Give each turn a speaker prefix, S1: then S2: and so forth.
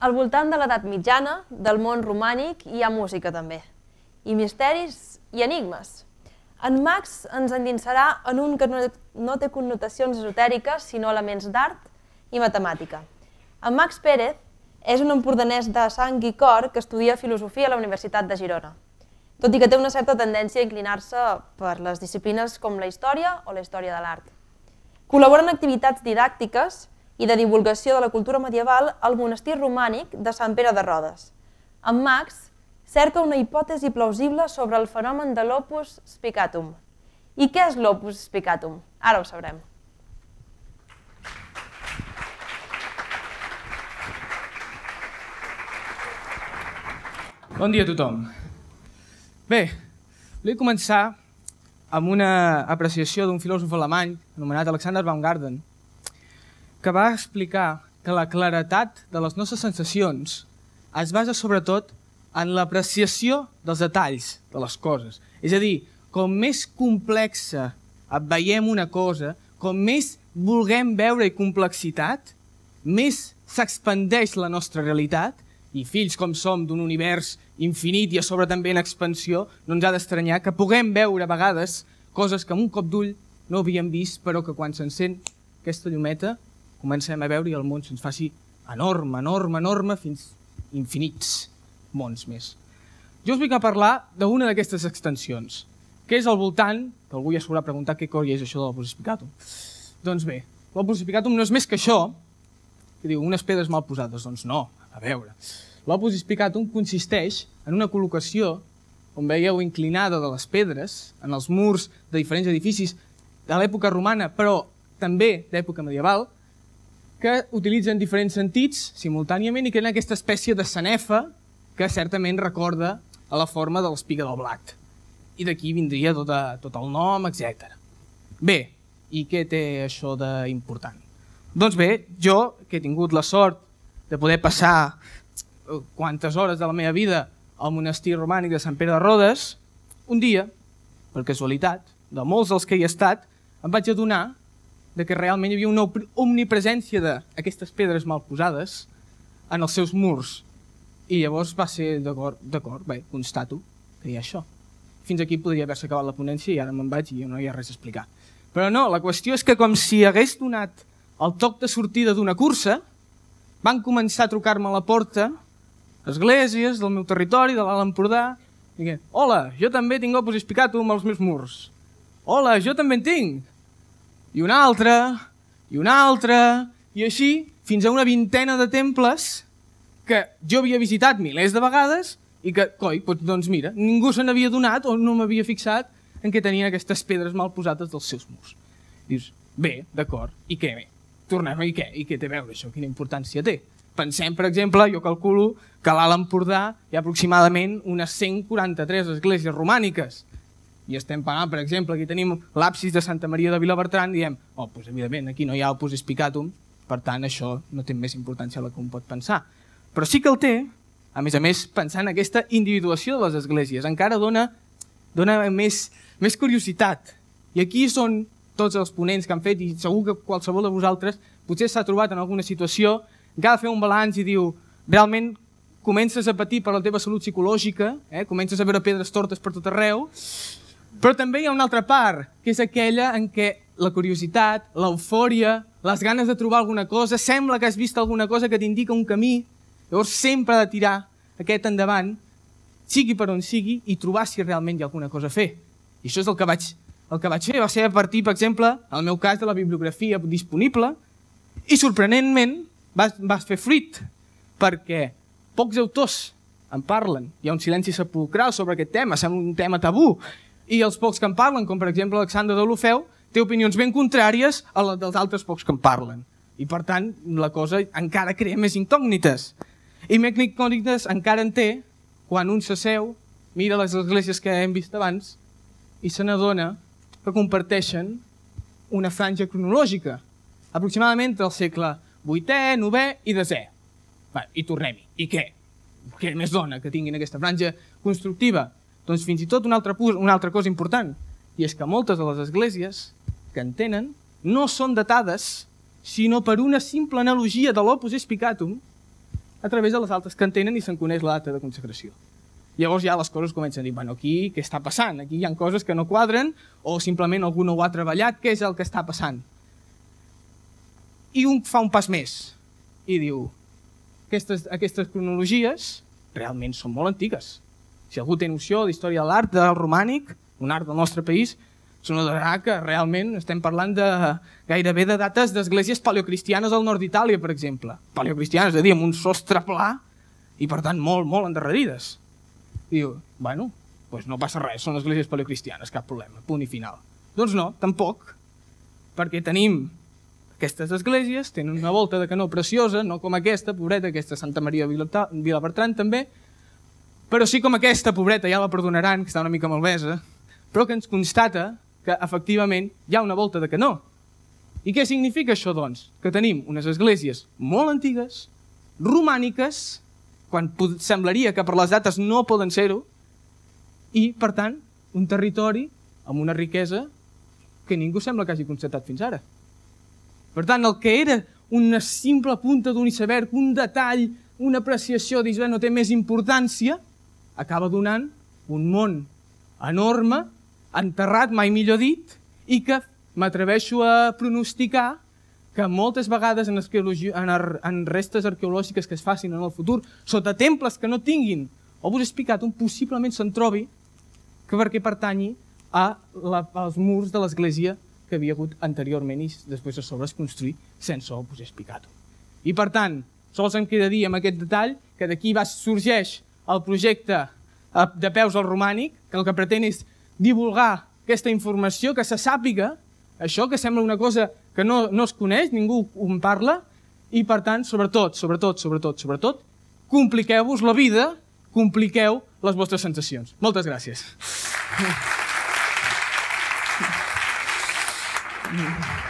S1: Al voltant de l'edat mitjana, del món romànic, hi ha música també. I misteris i enigmes. En Max ens endinsarà en un que no, té connotacions esotèriques, sinó elements d'art i matemàtica. En Max Pérez és un empordanès de sang i cor que estudia filosofia a la Universitat de Girona, tot i que té una certa tendència a inclinar-se per les disciplines com la història o la història de l'art. Col·labora en activitats didàctiques i de divulgació de la cultura medieval al monestir romànic de Sant Pere de Rodes. En Max cerca una hipòtesi plausible sobre el fenomen de l'opus spicatum. I què és l'opus spicatum? Ara ho sabrem. Bon dia a tothom. Bé, vull començar amb una apreciació d'un filòsof alemany anomenat Alexander Baumgarten, que va explicar que la claretat de les nostres sensacions es basa sobretot en l'apreciació dels detalls de les coses. És a dir, com més complexa veiem una cosa, com més vulguem veure i complexitat, més s'expandeix la nostra realitat i fills com som d'un univers infinit i a sobre també en expansió, no ens ha d'estranyar que puguem veure a vegades coses que amb un cop d'ull no havíem vist, però que quan s'encén aquesta llumeta comencem a veure i el món se'ns faci enorme, enorme, enorme, fins infinits mons més. Jo us vinc a parlar d'una d'aquestes extensions, que és al voltant, que algú ja s'haurà preguntat què coi és això de l'opus explicatum. Doncs bé, l'opus explicatum no és més que això, que diu unes pedres mal posades, doncs no, a veure. L'opus explicatum consisteix en una col·locació, com veieu, inclinada de les pedres, en els murs de diferents edificis de l'època romana, però també d'època medieval, que utilitzen diferents sentits simultàniament i creen aquesta espècie de sanefa que certament recorda a la forma de l'espiga del blat. I d'aquí vindria tot, a, tot el nom, etc. Bé, i què té això d'important? Doncs bé, jo, que he tingut la sort de poder passar eh, quantes hores de la meva vida al monestir romànic de Sant Pere de Rodes, un dia, per casualitat, de molts dels que hi he estat, em vaig adonar de que realment hi havia una omnipresència d'aquestes pedres mal posades en els seus murs. I llavors va ser d'acord, d'acord, bé, constato que hi ha això. Fins aquí podria haver-se acabat la ponència i ara me'n vaig i no hi ha res a explicar. Però no, la qüestió és que com si hagués donat el toc de sortida d'una cursa, van començar a trucar-me a la porta esglésies del meu territori, de l'Alt Empordà, dient, hola, jo també tinc opus explicatum als meus murs. Hola, jo també en tinc i un altre, i un altre, i així fins a una vintena de temples que jo havia visitat milers de vegades i que, coi, doncs, doncs mira, ningú se n'havia donat o no m'havia fixat en què tenien aquestes pedres mal posades dels seus murs. Dius, bé, d'acord, i què bé? Tornem i què? I què té a veure això? Quina importància té? Pensem, per exemple, jo calculo que a l'Alt Empordà hi ha aproximadament unes 143 esglésies romàniques i estem pagant, per exemple, aquí tenim l'absis de Santa Maria de Vilabertran, diem, oh, doncs, pues, evidentment, aquí no hi ha opus explicatum, per tant, això no té més importància la que un pot pensar. Però sí que el té, a més a més, pensant en aquesta individuació de les esglésies, encara dona, dona més, més curiositat. I aquí són tots els ponents que han fet, i segur que qualsevol de vosaltres potser s'ha trobat en alguna situació que ha de fer un balanç i diu realment comences a patir per la teva salut psicològica, eh? comences a veure pedres tortes per tot arreu, però també hi ha una altra part, que és aquella en què la curiositat, l'eufòria, les ganes de trobar alguna cosa, sembla que has vist alguna cosa que t'indica un camí, llavors sempre ha de tirar aquest endavant, sigui per on sigui, i trobar si realment hi ha alguna cosa a fer. I això és el que vaig, el que vaig fer. Va ser a partir, per exemple, en el meu cas, de la bibliografia disponible, i sorprenentment vas, vas fer fruit, perquè pocs autors en parlen. Hi ha un silenci sepulcral sobre aquest tema, sembla un tema tabú i els pocs que en parlen, com per exemple Alexandre l'Ofeu, té opinions ben contràries a les dels altres pocs que en parlen. I per tant, la cosa encara crea més incògnites. I més incògnites encara en té quan un s'asseu, mira les esglésies que hem vist abans i se n'adona que comparteixen una franja cronològica, aproximadament del segle 8è, 9è i 10è. Va, I tornem-hi. I què? Què més dona que tinguin aquesta franja constructiva? Doncs fins i tot una altra, una altra cosa important, i és que moltes de les esglésies que en tenen no són datades, sinó per una simple analogia de l'opus espicatum a través de les altres que en tenen i se'n coneix la data de consecració. Llavors ja les coses comencen a dir, bueno, aquí què està passant? Aquí hi han coses que no quadren o simplement algú no ho ha treballat, què és el que està passant? I un fa un pas més i diu, aquestes, aquestes cronologies realment són molt antigues. Si algú té noció d'història de l'art del romànic, un art del nostre país, se notarà que realment estem parlant de gairebé de dates d'esglésies paleocristianes al nord d'Itàlia, per exemple. Paleocristianes, és a dir, amb un sostre pla i, per tant, molt, molt endarrerides. Diu, bueno, doncs no passa res, són esglésies paleocristianes, cap problema, punt i final. Doncs no, tampoc, perquè tenim aquestes esglésies, tenen una volta de canó preciosa, no com aquesta, pobreta, aquesta Santa Maria Vilabertran també, però sí com aquesta, pobreta, ja la perdonaran, que està una mica malvesa, però que ens constata que efectivament hi ha una volta de canó. I què significa això, doncs? Que tenim unes esglésies molt antigues, romàniques, quan semblaria que per les dates no poden ser-ho, i, per tant, un territori amb una riquesa que ningú sembla que hagi constatat fins ara. Per tant, el que era una simple punta d'un iceberg, un detall, una apreciació, dius, no té més importància, acaba donant un món enorme, enterrat, mai millor dit, i que m'atreveixo a pronosticar que moltes vegades en, en, en restes arqueològiques que es facin en el futur, sota temples que no tinguin vos he explicat, un possiblement se'n trobi que perquè pertanyi a la, als murs de l'església que havia hagut anteriorment i després a sobre es construir sense he explicat. I per tant, sols em queda dir amb aquest detall que d'aquí va sorgeix el projecte eh, de peus al romànic, que el que pretén és divulgar aquesta informació, que se sàpiga això, que sembla una cosa que no, no es coneix, ningú en parla, i per tant, sobretot, sobretot, sobretot, sobretot, compliqueu-vos la vida, compliqueu les vostres sensacions. Moltes gràcies. Mm.